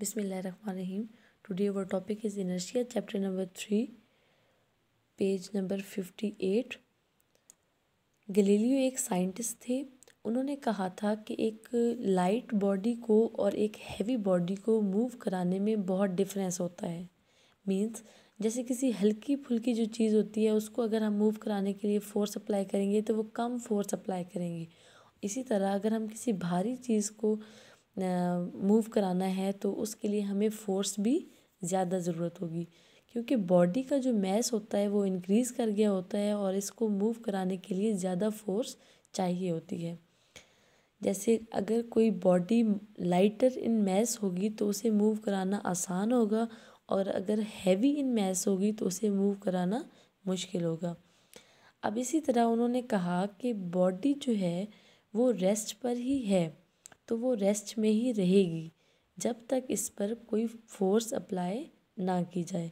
बिसमीम today our topic is inertia chapter number three page number fifty eight Galileo एक scientist थे उन्होंने कहा था कि एक लाइट बॉडी को और एक हैवी बॉडी को मूव कराने में बहुत डिफरेंस होता है मींस जैसे किसी हल्की फुल्की जो चीज़ होती है उसको अगर हम मूव कराने के लिए फ़ोर्स अप्लाई करेंगे तो वो कम फोर्स अप्लाई करेंगे इसी तरह अगर हम किसी भारी चीज़ को मूव कराना है तो उसके लिए हमें फ़ोर्स भी ज़्यादा ज़रूरत होगी क्योंकि बॉडी का जो मैस होता है वो इंक्रीज़ कर गया होता है और इसको मूव कराने के लिए ज़्यादा फोर्स चाहिए होती है जैसे अगर कोई बॉडी लाइटर इन मैस होगी तो उसे मूव कराना आसान होगा और अगर हैवी इन मैस होगी तो उसे मूव कराना मुश्किल होगा अब इसी तरह उन्होंने कहा कि बॉडी जो है वो रेस्ट पर ही है तो वो रेस्ट में ही रहेगी जब तक इस पर कोई फोर्स अप्लाई ना की जाए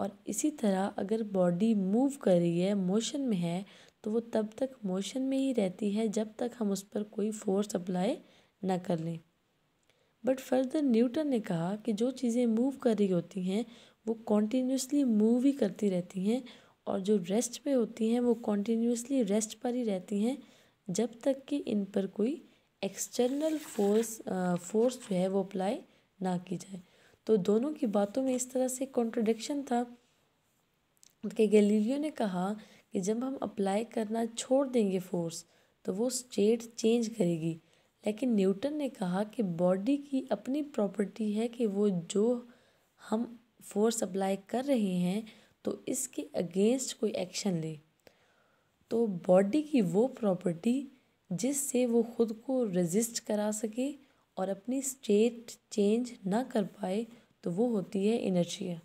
और इसी तरह अगर बॉडी मूव कर रही है मोशन में है तो वो तब तक मोशन में ही रहती है जब तक हम उस पर कोई फोर्स अप्लाई ना कर लें बट फर्दर न्यूटन ने कहा कि जो चीज़ें मूव कर रही होती हैं वो कॉन्टीन्यूसली मूव ही करती रहती हैं और जो रेस्ट पे होती हैं वो कॉन्टीन्यूसली रेस्ट पर ही रहती हैं जब तक कि इन पर कोई एक्सटर्नल फोर्स फोर्स जो है वो अप्लाई ना की जाए तो दोनों की बातों में इस तरह से कॉन्ट्रोडिक्शन था कि गैलीलियो ने कहा कि जब हम अप्लाई करना छोड़ देंगे फोर्स तो वो स्टेट चेंज करेगी लेकिन न्यूटन ने कहा कि बॉडी की अपनी प्रॉपर्टी है कि वो जो हम फोर्स अप्लाई कर रहे हैं तो इसके अगेंस्ट कोई एक्शन ले तो बॉडी की वो प्रॉपर्टी जिससे वो ख़ुद को रजिस्ट करा सके और अपनी स्टेट चेंज ना कर पाए तो वो होती है इनर्शिया